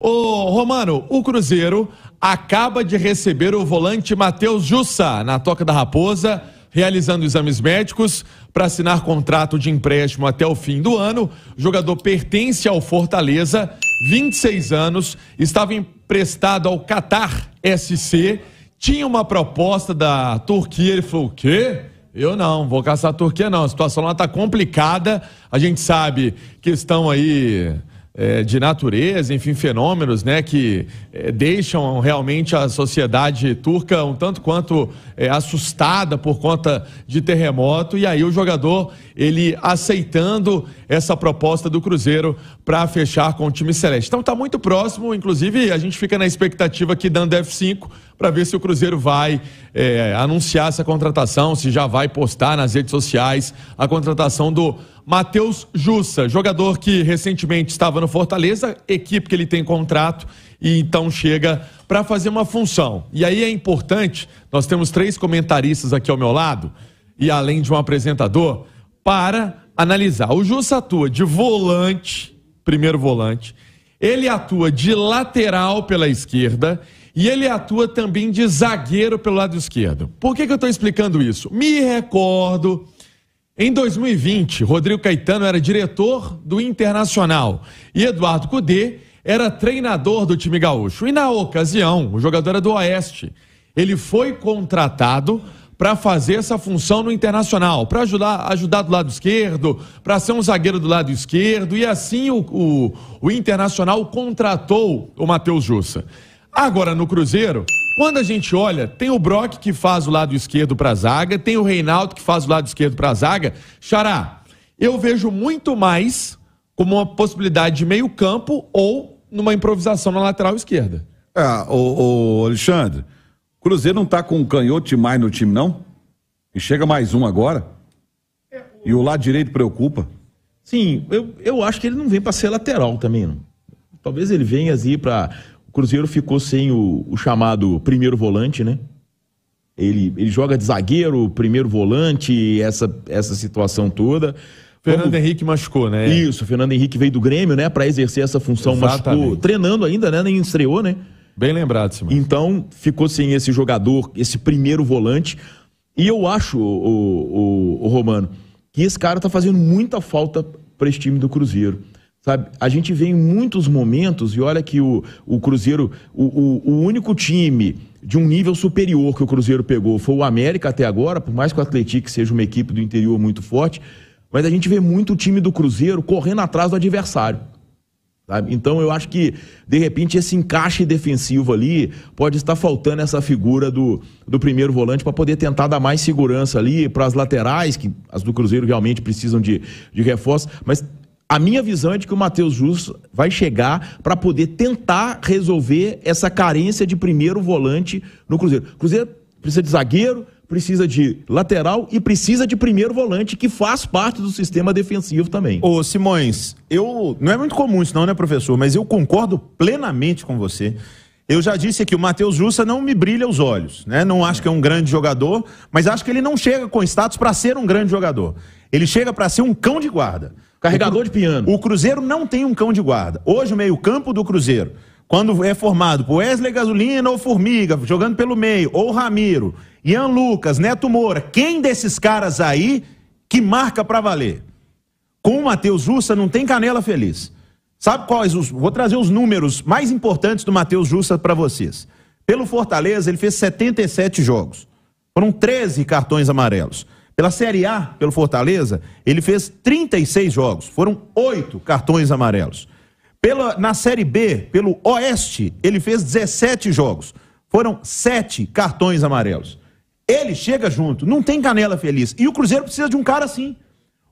Ô, Romano, o Cruzeiro acaba de receber o volante Matheus Jussa na Toca da Raposa, realizando exames médicos para assinar contrato de empréstimo até o fim do ano. O jogador pertence ao Fortaleza, 26 anos, estava emprestado ao Qatar SC, tinha uma proposta da Turquia, ele falou: o quê? Eu não, vou caçar a Turquia não. A situação lá está complicada. A gente sabe que estão aí é, de natureza, enfim, fenômenos né, que é, deixam realmente a sociedade turca um tanto quanto é, assustada por conta de terremoto. E aí o jogador ele aceitando essa proposta do Cruzeiro para fechar com o time celeste. Então está muito próximo, inclusive a gente fica na expectativa que dando F5 para ver se o Cruzeiro vai é, anunciar essa contratação, se já vai postar nas redes sociais a contratação do Matheus Jussa, jogador que recentemente estava no Fortaleza, equipe que ele tem contrato e então chega para fazer uma função. E aí é importante, nós temos três comentaristas aqui ao meu lado e além de um apresentador para analisar. O Jussa atua de volante, primeiro volante, ele atua de lateral pela esquerda e ele atua também de zagueiro pelo lado esquerdo. Por que, que eu estou explicando isso? Me recordo, em 2020, Rodrigo Caetano era diretor do Internacional e Eduardo Cudê era treinador do time gaúcho. E na ocasião, o jogador era do Oeste. Ele foi contratado para fazer essa função no Internacional, para ajudar, ajudar do lado esquerdo, para ser um zagueiro do lado esquerdo, e assim o, o, o Internacional contratou o Matheus Jussa. Agora, no Cruzeiro, quando a gente olha, tem o Brock que faz o lado esquerdo para a zaga, tem o Reinaldo que faz o lado esquerdo para a zaga. Xará, eu vejo muito mais como uma possibilidade de meio campo ou numa improvisação na lateral esquerda. Ah, o, o Alexandre, o Cruzeiro não está com um canhote demais no time, não? E chega mais um agora? E o lado direito preocupa? Sim, eu, eu acho que ele não vem para ser lateral também, não. Talvez ele venha assim para o Cruzeiro ficou sem o, o chamado primeiro volante, né? Ele, ele joga de zagueiro, primeiro volante, essa, essa situação toda. Fernando Como... Henrique machucou, né? Isso, Fernando Henrique veio do Grêmio, né, para exercer essa função, Exatamente. machucou, treinando ainda, né, nem estreou, né? Bem lembrado, Simão. Então, ficou sem esse jogador, esse primeiro volante. E eu acho, o, o, o Romano, que esse cara tá fazendo muita falta para esse time do Cruzeiro. Sabe? A gente vê em muitos momentos, e olha que o, o Cruzeiro, o, o, o único time de um nível superior que o Cruzeiro pegou foi o América até agora, por mais que o Atlético seja uma equipe do interior muito forte, mas a gente vê muito o time do Cruzeiro correndo atrás do adversário. Sabe? Então eu acho que, de repente, esse encaixe defensivo ali pode estar faltando essa figura do, do primeiro volante para poder tentar dar mais segurança ali para as laterais, que as do Cruzeiro realmente precisam de, de reforço, mas a minha visão é de que o Matheus Justo vai chegar para poder tentar resolver essa carência de primeiro volante no Cruzeiro. Cruzeiro precisa de zagueiro, precisa de lateral e precisa de primeiro volante, que faz parte do sistema defensivo também. Ô Simões, eu não é muito comum isso não, né, professor? Mas eu concordo plenamente com você. Eu já disse aqui, o Matheus Justa não me brilha os olhos, né? Não acho que é um grande jogador, mas acho que ele não chega com status para ser um grande jogador. Ele chega para ser um cão de guarda. Carregador de piano. O Cruzeiro não tem um cão de guarda. Hoje, o meio-campo do Cruzeiro, quando é formado por Wesley Gasolina ou Formiga, jogando pelo meio, ou Ramiro, Ian Lucas, Neto Moura, quem desses caras aí que marca para valer? Com o Matheus Jussa não tem canela feliz. Sabe quais os. Vou trazer os números mais importantes do Matheus Jussa para vocês. Pelo Fortaleza, ele fez 77 jogos. Foram 13 cartões amarelos. Pela Série A, pelo Fortaleza, ele fez 36 jogos, foram oito cartões amarelos. Pela, na Série B, pelo Oeste, ele fez 17 jogos, foram sete cartões amarelos. Ele chega junto, não tem canela feliz. E o Cruzeiro precisa de um cara assim.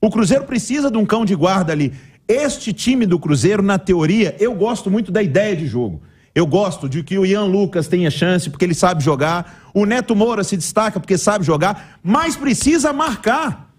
O Cruzeiro precisa de um cão de guarda ali. Este time do Cruzeiro, na teoria, eu gosto muito da ideia de jogo. Eu gosto de que o Ian Lucas tenha chance, porque ele sabe jogar. O Neto Moura se destaca porque sabe jogar, mas precisa marcar.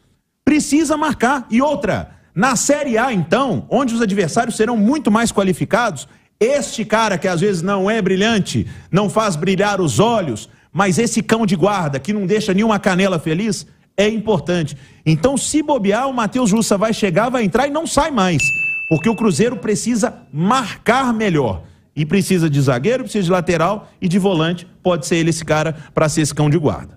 Precisa marcar. E outra, na Série A, então, onde os adversários serão muito mais qualificados, este cara que às vezes não é brilhante, não faz brilhar os olhos, mas esse cão de guarda que não deixa nenhuma canela feliz, é importante. Então, se bobear, o Matheus Jussa vai chegar, vai entrar e não sai mais. Porque o Cruzeiro precisa marcar melhor. E precisa de zagueiro, precisa de lateral e de volante. Pode ser ele esse cara para ser esse cão de guarda.